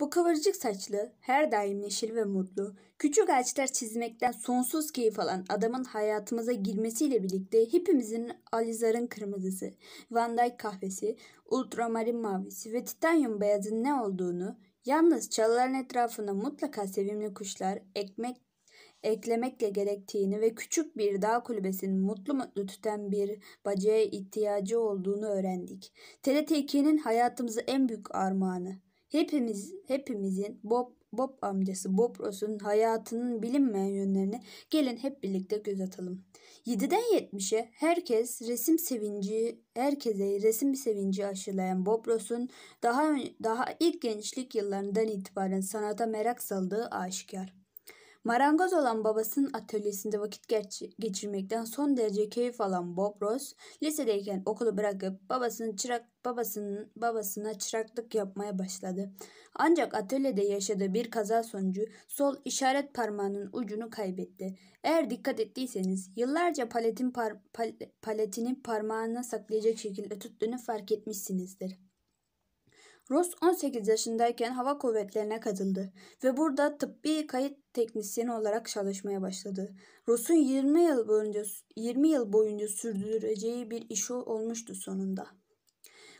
Bu kıvırcık saçlı, her daim neşeli ve mutlu, küçük ağaçlar çizmekten sonsuz keyif alan adamın hayatımıza girmesiyle birlikte hepimizin alizarın kırmızısı, Van Dyke kahvesi, ultramarin mavisi ve titanyum beyazın ne olduğunu, yalnız çalıların etrafına mutlaka sevimli kuşlar, ekmek eklemekle gerektiğini ve küçük bir dağ kulübesinin mutlu mutlu tüten bir bacaya ihtiyacı olduğunu öğrendik. TRT2'nin hayatımızı en büyük armağanı. Hepimiz hepimizin Bob Bob amcası Bob Ross'un hayatının bilinmeyen yönlerini gelin hep birlikte göz atalım. 7'den 70'e herkes resim sevinci, herkese resim sevinci aşılayan Bob Ross'un daha, daha ilk gençlik yıllarından itibaren sanata merak saldığı aşikar. Marangoz olan babasının atölyesinde vakit geçirmekten son derece keyif alan Bob Ross, lisedeyken okulu bırakıp babasının çırak babasının babasına çıraklık yapmaya başladı. Ancak atölyede yaşadığı bir kaza sonucu sol işaret parmağının ucunu kaybetti. Eğer dikkat ettiyseniz yıllarca paletin par, pal, paletini parmağına saklayacak şekilde tuttuğunu fark etmişsinizdir. Ross 18 yaşındayken hava kuvvetlerine katıldı ve burada tıbbi kayıt teknisyeni olarak çalışmaya başladı. Ross'un 20 yıl boyunca 20 yıl boyunca sürdüreceği bir işi olmuştu sonunda.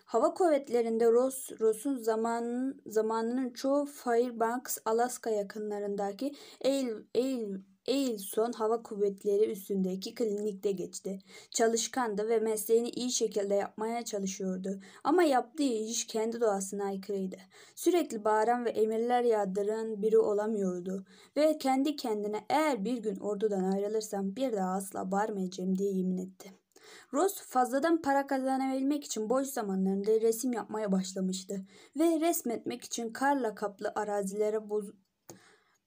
Hava kuvvetlerinde Ross, Ross'un zamanın, zamanının çoğu Fairbanks, Alaska yakınlarındaki Eil, Eil Eilson Hava Kuvvetleri üstündeki klinikte geçti. Çalışkandı ve mesleğini iyi şekilde yapmaya çalışıyordu. Ama yaptığı iş kendi doğasına aykırıydı. Sürekli bağıran ve emirler yağdıran biri olamıyordu. Ve kendi kendine eğer bir gün ordudan ayrılırsam bir daha asla bağırmayacağım diye yemin etti. Rose fazladan para kazanabilmek için boş zamanlarında resim yapmaya başlamıştı ve resmetmek için karla kaplı arazilere boz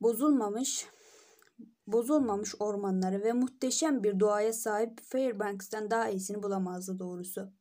bozulmamış bozulmamış ormanları ve muhteşem bir doğaya sahip Fairbanks'ten daha iyisini bulamazdı doğrusu.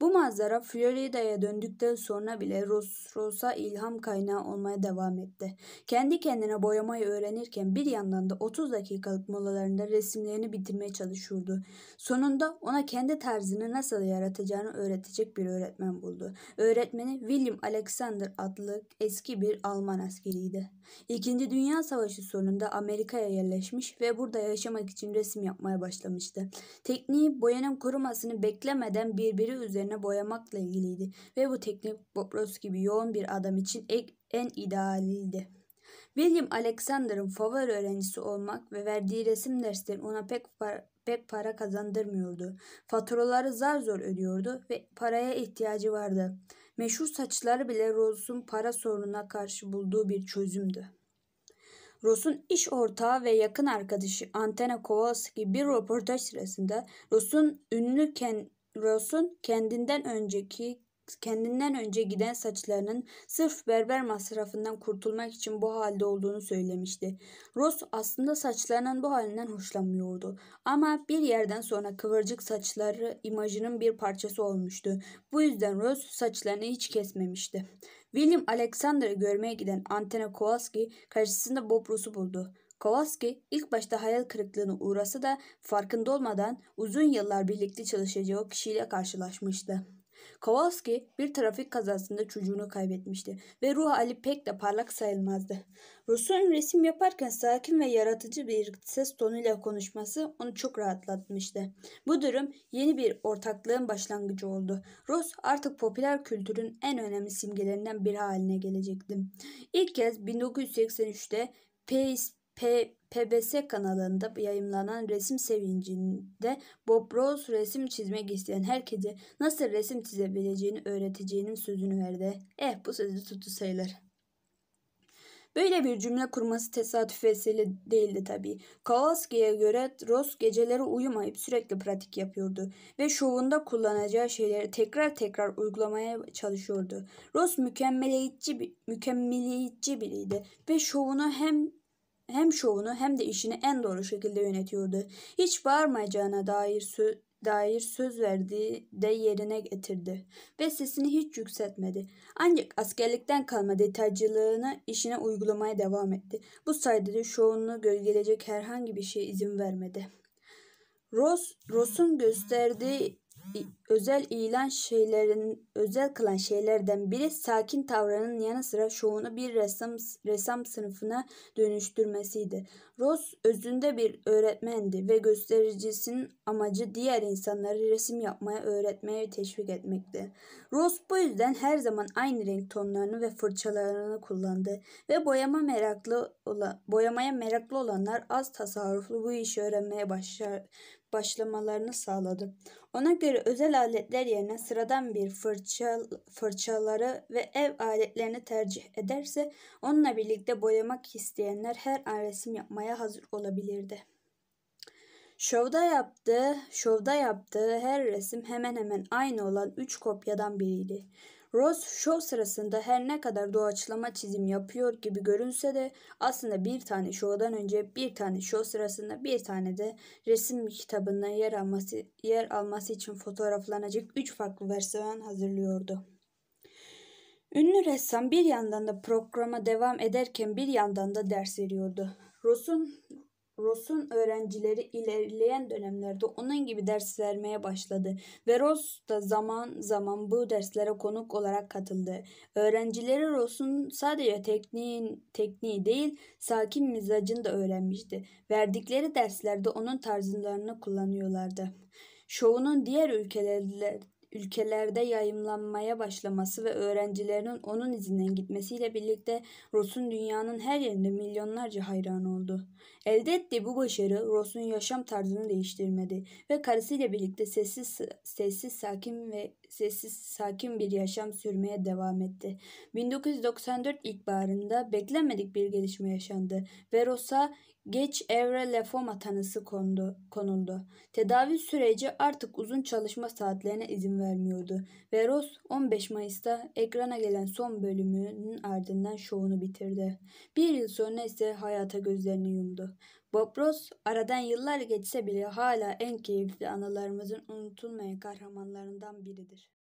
Bu manzara Florida'ya döndükten sonra bile Rolls ilham kaynağı olmaya devam etti. Kendi kendine boyamayı öğrenirken bir yandan da 30 dakikalık molalarında resimlerini bitirmeye çalışıyordu. Sonunda ona kendi tarzını nasıl yaratacağını öğretecek bir öğretmen buldu. Öğretmeni William Alexander adlı eski bir Alman askeriydi. İkinci Dünya Savaşı sonunda Amerika'ya yerleşmiş ve burada yaşamak için resim yapmaya başlamıştı. Tekniği boyanın kurumasını beklemeden birbiri üzerine üzerine boyamakla ilgiliydi ve bu teknik Bobros gibi yoğun bir adam için en idealiydi. William Alexander'ın favori öğrencisi olmak ve verdiği resim dersleri ona pek, par pek para kazandırmıyordu. Faturaları zar zor ödüyordu ve paraya ihtiyacı vardı. Meşhur saçları bile Rose'un para sorununa karşı bulduğu bir çözümdü. Ross'un iş ortağı ve yakın arkadaşı Antena Kowalski bir röportaj sırasında Ross'un ünlüken Ross'un kendinden önceki kendinden önce giden saçlarının sırf berber masrafından kurtulmak için bu halde olduğunu söylemişti. Ross aslında saçlarının bu halinden hoşlanmıyordu. Ama bir yerden sonra kıvırcık saçları imajının bir parçası olmuştu. Bu yüzden Ross saçlarını hiç kesmemişti. William Alexander'ı görmeye giden Antena Kowalski karşısında Bob Ross'u buldu. Kowalski ilk başta hayal kırıklığına uğrasa da farkında olmadan uzun yıllar birlikte çalışacağı kişiyle karşılaşmıştı. Kowalski bir trafik kazasında çocuğunu kaybetmişti ve ruh hali pek de parlak sayılmazdı. Rus'un resim yaparken sakin ve yaratıcı bir ses tonuyla konuşması onu çok rahatlatmıştı. Bu durum yeni bir ortaklığın başlangıcı oldu. Rus artık popüler kültürün en önemli simgelerinden biri haline gelecekti. İlk kez 1983'te Pace P PBS kanalında yayımlanan resim sevincinde Bob Ross resim çizmek isteyen herkese nasıl resim çizebileceğini öğreteceğinin sözünü verdi. Eh bu sözü tuttu sayılır. Böyle bir cümle kurması tesadüf eseri değildi tabii. Kowalski'ye göre Ross geceleri uyumayıp sürekli pratik yapıyordu ve şovunda kullanacağı şeyleri tekrar tekrar uygulamaya çalışıyordu. Ross mükemmeliyetçi, mükemmeliyetçi biriydi ve şovunu hem hem şovunu hem de işini en doğru şekilde yönetiyordu. Hiç bağırmayacağına dair söz dair söz verdiği de yerine getirdi ve sesini hiç yükseltmedi. Ancak askerlikten kalma detaycılığını işine uygulamaya devam etti. Bu sayede de şovunu gölgelecek herhangi bir şeye izin vermedi. Ross, Ross'un gösterdiği özel ilan şeylerin özel kılan şeylerden biri sakin tavrının yanı sıra şovunu bir resim ressam sınıfına dönüştürmesiydi. Ross özünde bir öğretmendi ve göstericisinin amacı diğer insanları resim yapmaya öğretmeye teşvik etmekti. Ross bu yüzden her zaman aynı renk tonlarını ve fırçalarını kullandı ve boyama meraklı olan, boyamaya meraklı olanlar az tasarruflu bu işi öğrenmeye başlar başlamalarını sağladı. Ona göre özel aletler yerine sıradan bir fırça, fırçaları ve ev aletlerini tercih ederse onunla birlikte boyamak isteyenler her an resim yapmaya hazır olabilirdi. Şovda yaptığı, şovda yaptığı her resim hemen hemen aynı olan 3 kopyadan biriydi. Rose şov sırasında her ne kadar doğaçlama çizim yapıyor gibi görünse de aslında bir tane şovdan önce bir tane şov sırasında bir tane de resim kitabında yer alması, yer alması için fotoğraflanacak 3 farklı versiyon hazırlıyordu. Ünlü ressam bir yandan da programa devam ederken bir yandan da ders veriyordu. Rose'un Ross'un öğrencileri ilerleyen dönemlerde onun gibi ders vermeye başladı ve Ross da zaman zaman bu derslere konuk olarak katıldı. Öğrencileri Ross'un sadece tekniğin, tekniği değil sakin mizacını da öğrenmişti. Verdikleri derslerde onun tarzlarını kullanıyorlardı. Şovunun diğer ülkelerde ülkelerde yayımlanmaya başlaması ve öğrencilerin onun izinden gitmesiyle birlikte Ross'un dünyanın her yerinde milyonlarca hayran oldu. Elde ettiği bu başarı Ross'un yaşam tarzını değiştirmedi ve karısıyla birlikte sessiz sessiz sakin ve sessiz sakin bir yaşam sürmeye devam etti. 1994 ilkbaharında beklenmedik bir gelişme yaşandı ve Ross'a geç evre lefoma tanısı kondu, konuldu. Tedavi süreci artık uzun çalışma saatlerine izin vermiyordu ve Ross 15 Mayıs'ta ekrana gelen son bölümünün ardından şovunu bitirdi. Bir yıl sonra ise hayata gözlerini yumdu. Bob Ross aradan yıllar geçse bile hala en keyifli anılarımızın unutulmayan kahramanlarından biridir.